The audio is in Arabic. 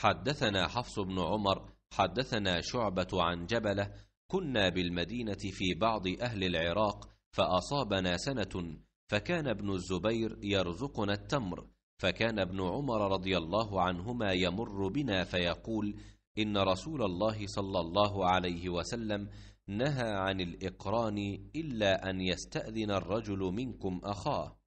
حدثنا حفص بن عمر حدثنا شعبة عن جبلة كنا بالمدينة في بعض أهل العراق فأصابنا سنة فكان ابن الزبير يرزقنا التمر فكان ابن عمر رضي الله عنهما يمر بنا فيقول إن رسول الله صلى الله عليه وسلم نهى عن الإقران إلا أن يستأذن الرجل منكم أخاه